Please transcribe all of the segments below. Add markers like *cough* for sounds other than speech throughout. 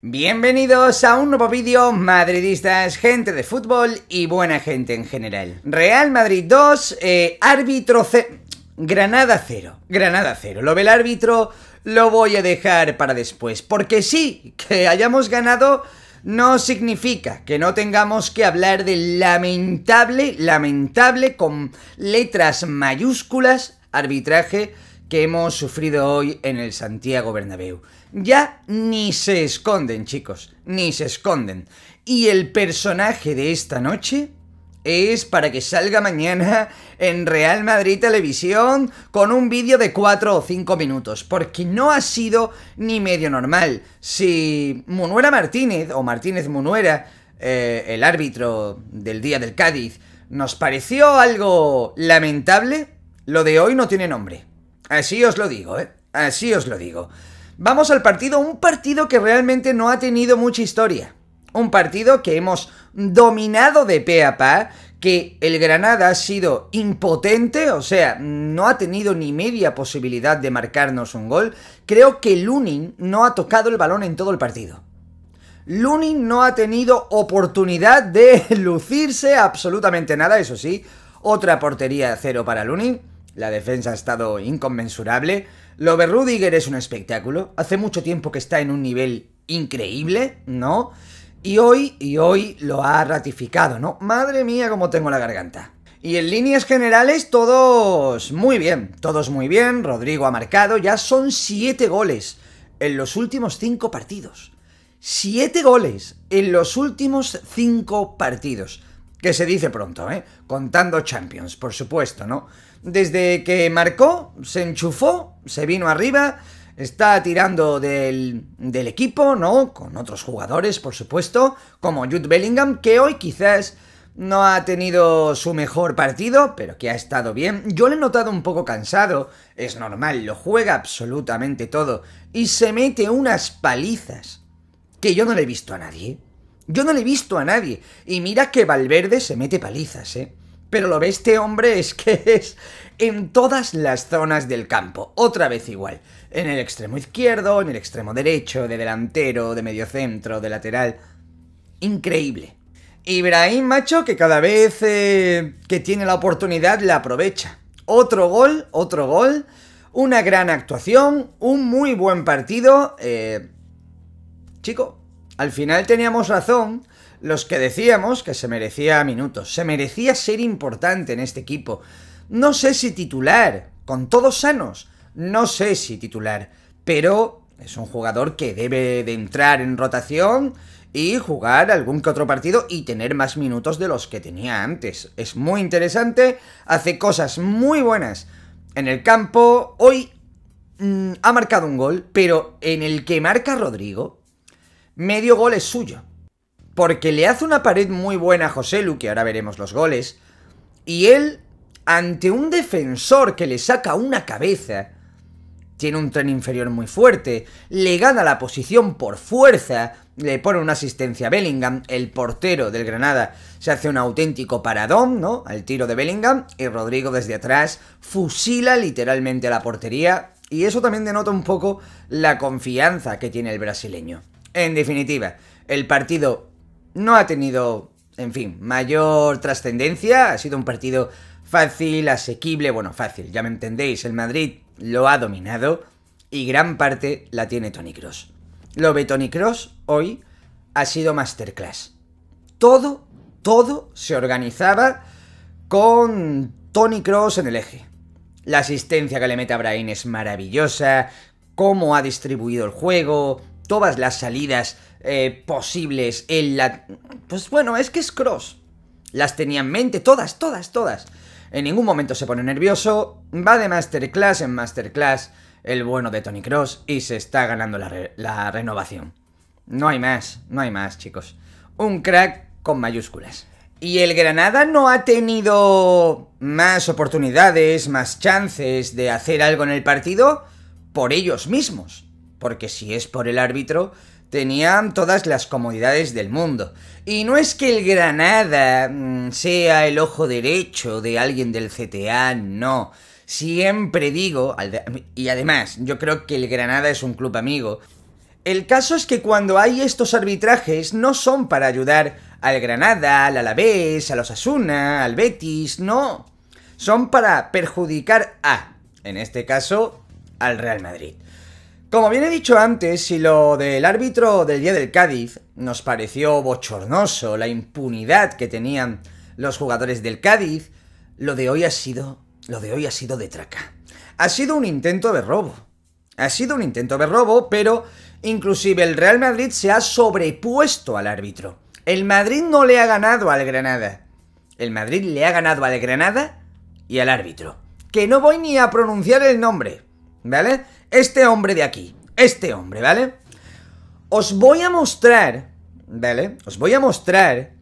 Bienvenidos a un nuevo vídeo, madridistas, gente de fútbol y buena gente en general. Real Madrid 2, eh, árbitro C... Granada 0, Granada 0. Lo del árbitro lo voy a dejar para después, porque sí, que hayamos ganado no significa que no tengamos que hablar del lamentable, lamentable, con letras mayúsculas, arbitraje que hemos sufrido hoy en el Santiago Bernabéu. Ya ni se esconden, chicos, ni se esconden. Y el personaje de esta noche es para que salga mañana en Real Madrid Televisión con un vídeo de 4 o 5 minutos, porque no ha sido ni medio normal. Si Munuera Martínez, o Martínez Munuera, eh, el árbitro del día del Cádiz, nos pareció algo lamentable, lo de hoy no tiene nombre. Así os lo digo, ¿eh? Así os lo digo. Vamos al partido, un partido que realmente no ha tenido mucha historia. Un partido que hemos dominado de pe a pa, que el Granada ha sido impotente, o sea, no ha tenido ni media posibilidad de marcarnos un gol. Creo que Lunin no ha tocado el balón en todo el partido. Lunin no ha tenido oportunidad de *laughs* lucirse absolutamente nada, eso sí. Otra portería cero para Lunin la defensa ha estado inconmensurable. Lo Rudiger es un espectáculo. Hace mucho tiempo que está en un nivel increíble, ¿no? Y hoy, y hoy lo ha ratificado, ¿no? Madre mía, cómo tengo la garganta. Y en líneas generales, todos muy bien, todos muy bien. Rodrigo ha marcado, ya son siete goles en los últimos cinco partidos. Siete goles en los últimos cinco partidos. Que se dice pronto, ¿eh? Contando Champions, por supuesto, ¿no? desde que marcó, se enchufó, se vino arriba, está tirando del, equipo, ¿no? Con otros jugadores, por supuesto, como Jude Bellingham, que hoy quizás no ha tenido su mejor partido, pero que ha estado bien. Yo le he notado un poco cansado, es normal, lo juega absolutamente todo, y se mete unas palizas que yo no le he visto a nadie. Yo no le he visto a nadie. Y mira que Valverde se mete palizas, ¿eh? Pero lo ve este hombre es que *laughs* es en todas las zonas del campo, otra vez igual. En el extremo izquierdo, en el extremo derecho, de delantero, de medio centro, de lateral. Increíble. Ibrahim, macho, que cada vez eh, que tiene la oportunidad la aprovecha. Otro gol, otro gol, una gran actuación, un muy buen partido. Eh, chico, al final teníamos razón los que decíamos que se merecía minutos, se merecía ser importante en este equipo. No sé si titular, con todos sanos, no sé si titular, pero es un jugador que debe de entrar en rotación y jugar algún que otro partido y tener más minutos de los que tenía antes. Es muy interesante, hace cosas muy buenas en el campo. Hoy mm, ha marcado un gol, pero en el que marca Rodrigo, medio gol es suyo porque le hace una pared muy buena a Joselu, que ahora veremos los goles, y él, ante un defensor que le saca una cabeza, tiene un tren inferior muy fuerte, le gana la posición por fuerza, le pone una asistencia a Bellingham, el portero del Granada se hace un auténtico paradón, ¿no? Al tiro de Bellingham y Rodrigo desde atrás fusila literalmente a la portería y eso también denota un poco la confianza que tiene el brasileño. En definitiva, el partido no ha tenido, en fin, mayor trascendencia. Ha sido un partido fácil, asequible, bueno, fácil, ya me entendéis. El Madrid lo ha dominado y gran parte la tiene Tony Cross. Lo de Tony Cross hoy ha sido masterclass. Todo, todo se organizaba con Tony Cross en el eje. La asistencia que le mete a Brahim es maravillosa, cómo ha distribuido el juego, todas las salidas eh, posibles en la... Pues bueno, es que es Cross. Las tenía en mente, todas, todas, todas. En ningún momento se pone nervioso, va de masterclass en masterclass el bueno de Tony Cross y se está ganando la renovación. No hay más, no hay más, chicos. Un crack con mayúsculas. Y el Granada no ha tenido más oportunidades, más chances de hacer algo en el partido por ellos mismos. Porque si es por el árbitro, tenían todas las comodidades del mundo. Y no es que el Granada mm, sea el ojo derecho de alguien del CTA, no. Siempre digo, y además, yo creo que el Granada es un club amigo. El caso es que cuando hay estos arbitrajes no son para ayudar al Granada, al Alavés, a los Asuna, al Betis, no. Son para perjudicar a, en este caso, al Real Madrid. Como bien he dicho antes, si lo del árbitro del día del Cádiz nos pareció bochornoso, la impunidad que tenían los jugadores del Cádiz, lo de hoy ha sido, lo de hoy ha sido de traca. Ha sido un intento de robo. Ha sido un intento de robo, pero inclusive el Real Madrid se ha sobrepuesto al árbitro. El Madrid no le ha ganado al Granada. El Madrid le ha ganado al Granada y al árbitro. Que no voy ni a pronunciar el nombre ¿vale? Este hombre de aquí, este hombre, ¿vale? Os voy a mostrar, ¿vale? Os voy a mostrar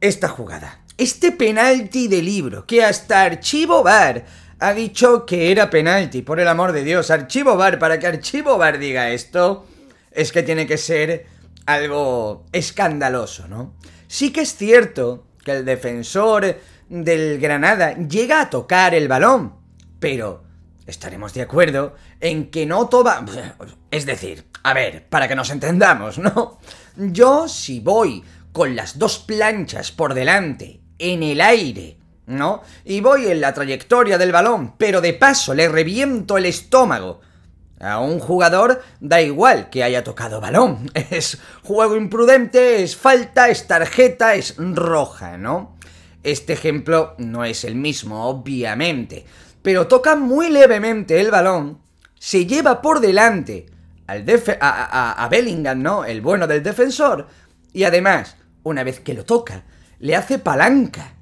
esta jugada. Este penalti de libro, que hasta Archivo Bar ha dicho que era penalti, por el amor de Dios. Archivo Bar, para que Archivo Bar diga esto, es que tiene que ser algo escandaloso, ¿no? Sí que es cierto que el defensor del Granada llega a tocar el balón, pero estaremos de acuerdo en que no toda... Es decir, a ver, para que nos entendamos, ¿no? Yo si voy con las dos planchas por delante, en el aire, ¿no? Y voy en la trayectoria del balón, pero de paso le reviento el estómago. A un jugador da igual que haya tocado balón. *laughs* Es juego imprudente, es falta, es tarjeta, es roja, ¿no? Este ejemplo no es el mismo, obviamente pero toca muy levemente el balón, se lleva por delante al a, a Bellingham, ¿no? El bueno del defensor, y además, una vez que lo toca, le hace palanca,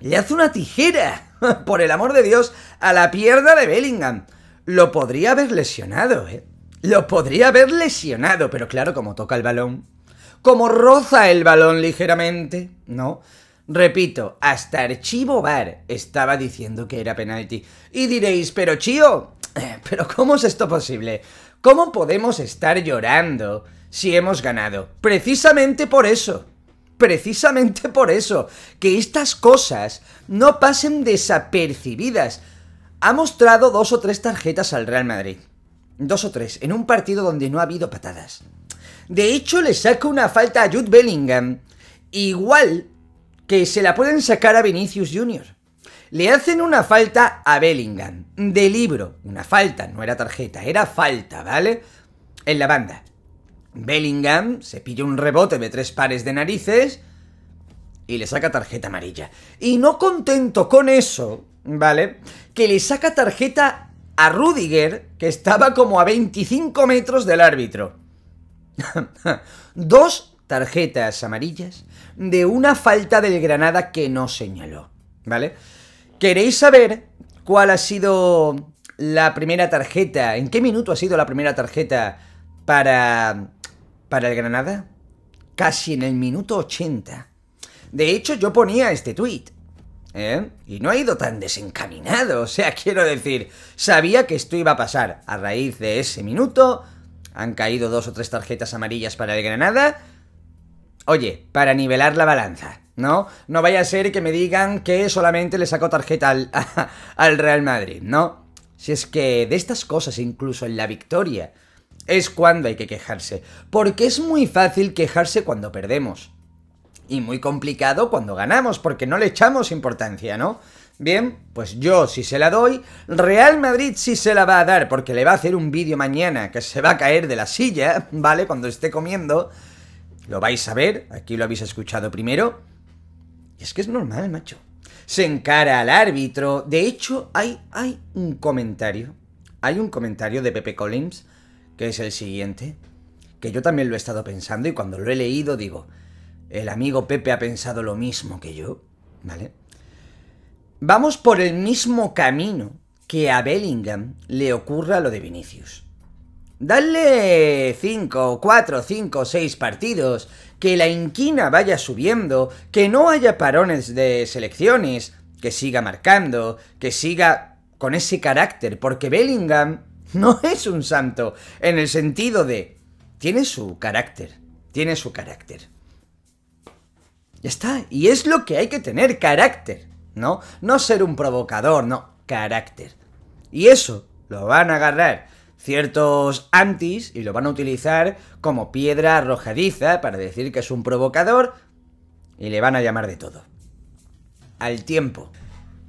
le hace una tijera, *laughs* por el amor de Dios, a la pierna de Bellingham. Lo podría haber lesionado, ¿eh? Lo podría haber lesionado, pero claro, como toca el balón, como roza el balón ligeramente, ¿no? Repito, hasta Archivo Bar estaba diciendo que era penalti. Y diréis, pero Chío, eh, ¿pero cómo es esto posible? ¿Cómo podemos estar llorando si hemos ganado? Precisamente por eso. Precisamente por eso. Que estas cosas no pasen desapercibidas. Ha mostrado dos o tres tarjetas al Real Madrid. Dos o tres, en un partido donde no ha habido patadas. De hecho, le saca una falta a Jude Bellingham. Igual se la pueden sacar a Vinicius Jr. Le hacen una falta a Bellingham, de libro, una falta, no era tarjeta, era falta, ¿vale? En la banda. Bellingham se pilla un rebote de tres pares de narices y le saca tarjeta amarilla. Y no contento con eso, ¿vale? Que le saca tarjeta a Rudiger, que estaba como a 25 metros del árbitro. *laughs* Dos tarjetas amarillas de una falta del Granada que no señaló, ¿vale? ¿Queréis saber cuál ha sido la primera tarjeta? ¿En qué minuto ha sido la primera tarjeta para, para el Granada? Casi en el minuto 80. De hecho, yo ponía este tweet. ¿eh? Y no ha ido tan desencaminado. O sea, *laughs* quiero decir, sabía que esto iba a pasar. A raíz de ese minuto, han caído dos o tres tarjetas amarillas para el Granada Oye, para nivelar la balanza, ¿no? No vaya a ser que me digan que solamente le saco tarjeta al, *laughs* al Real Madrid, ¿no? Si es que de estas cosas, incluso en la victoria, es cuando hay que quejarse. Porque es muy fácil quejarse cuando perdemos. Y muy complicado cuando ganamos, porque no le echamos importancia, ¿no? Bien, pues yo si se la doy, Real Madrid sí se la va a dar, porque le va a hacer un vídeo mañana que se va a caer de la silla, *laughs* ¿vale? Cuando esté comiendo. Lo vais a ver, aquí lo habéis escuchado primero. Y es que es normal, macho. Se encara al árbitro. De hecho, hay, hay un comentario. Hay un comentario de Pepe Collins, que es el siguiente, que yo también lo he estado pensando y cuando lo he leído digo, el amigo Pepe ha pensado lo mismo que yo, ¿vale? Vamos por el mismo camino que a Bellingham le ocurra lo de Vinicius. Dale 5, 4, 5, 6 partidos, que la inquina vaya subiendo, que no haya parones de selecciones, que siga marcando, que siga con ese carácter, porque Bellingham *laughs* no es un santo, en el sentido de... Tiene su carácter, tiene su carácter. Ya está, y es lo que hay que tener, carácter, ¿no? No ser un provocador, no, carácter. Y eso lo van a agarrar ciertos antis y lo van a utilizar como piedra arrojadiza para decir que es un provocador y le van a llamar de todo. Al tiempo.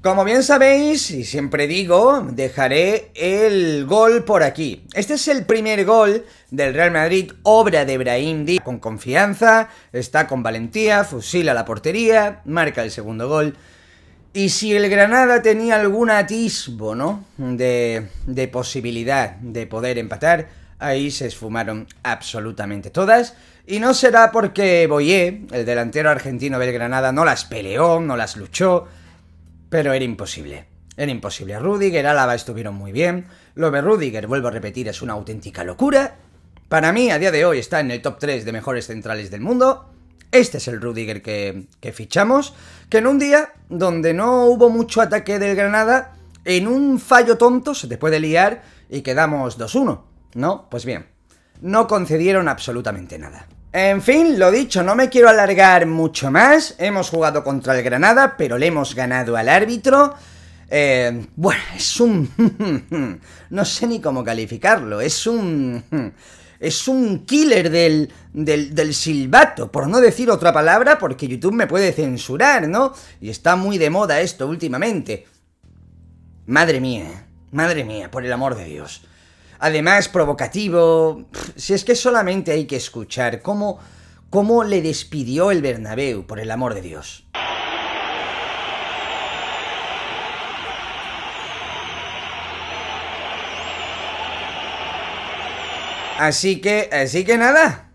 Como bien sabéis, y siempre digo, dejaré el gol por aquí. Este es el primer gol del Real Madrid, obra de Brahim Díaz. Con confianza, está con valentía, fusila la portería, marca el segundo gol. Y si el Granada tenía algún atisbo, ¿no? De, posibilidad de poder empatar, ahí se esfumaron absolutamente todas. Y no será porque Boyé, el delantero argentino del Granada, no las peleó, no las luchó, pero era imposible. Era imposible. Rudiger, Álava estuvieron muy bien. Lo de Rudiger, vuelvo a repetir, es una auténtica locura. Para mí, a día de hoy, está en el top 3 de mejores centrales del mundo. Este es el Rudiger que, fichamos, que en un día donde no hubo mucho ataque del Granada, en un fallo tonto se te puede liar y quedamos 2-1, ¿no? Pues bien, no concedieron absolutamente nada. En fin, lo dicho, no me quiero alargar mucho más. Hemos jugado contra el Granada, pero le hemos ganado al árbitro. Eh, bueno, es un... *laughs* no sé ni cómo calificarlo, es un es un killer del, del, silbato, por no decir otra palabra, porque YouTube me puede censurar, ¿no? Y está muy de moda esto últimamente. Madre mía, madre mía, por el amor de Dios. Además, provocativo... Si es que solamente hay que escuchar cómo, cómo le despidió el Bernabéu, por el amor de Dios. Así que, así que nada.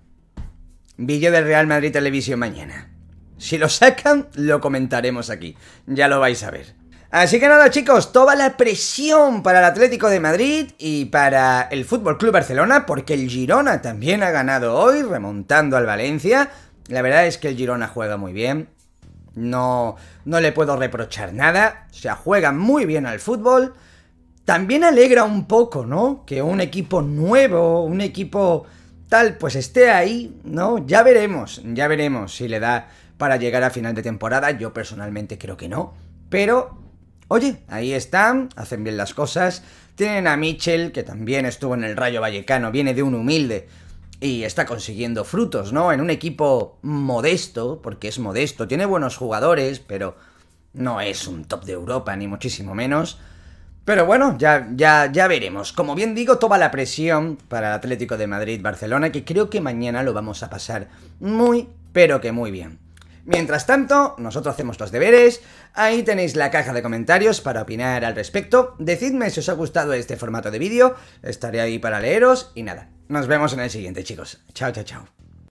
Vídeo del Real Madrid Televisión mañana. Si lo sacan, lo comentaremos aquí. Ya lo vais a ver. Así que nada, chicos, toda la presión para el Atlético de Madrid y para el Fútbol Club Barcelona, porque el Girona también ha ganado hoy, remontando al Valencia. La verdad es que el Girona juega muy bien. No, no le puedo reprochar nada. O sea, juega muy bien al fútbol también alegra un poco, ¿no? Que un equipo nuevo, un equipo tal, pues esté ahí, ¿no? Ya veremos, ya veremos si le da para llegar a final de temporada. Yo personalmente creo que no. Pero, oye, ahí están, hacen bien las cosas. Tienen a Mitchell, que también estuvo en el Rayo Vallecano, viene de un humilde y está consiguiendo frutos, ¿no? En un equipo modesto, porque es modesto, tiene buenos jugadores, pero no es un top de Europa, ni muchísimo menos. Pero bueno, ya, ya, ya veremos. Como bien digo, toda la presión para el Atlético de Madrid-Barcelona, que creo que mañana lo vamos a pasar muy, pero que muy bien. Mientras tanto, nosotros hacemos los deberes, ahí tenéis la caja de comentarios para opinar al respecto, decidme si os ha gustado este formato de vídeo, estaré ahí para leeros y nada, nos vemos en el siguiente chicos, chao chao chao.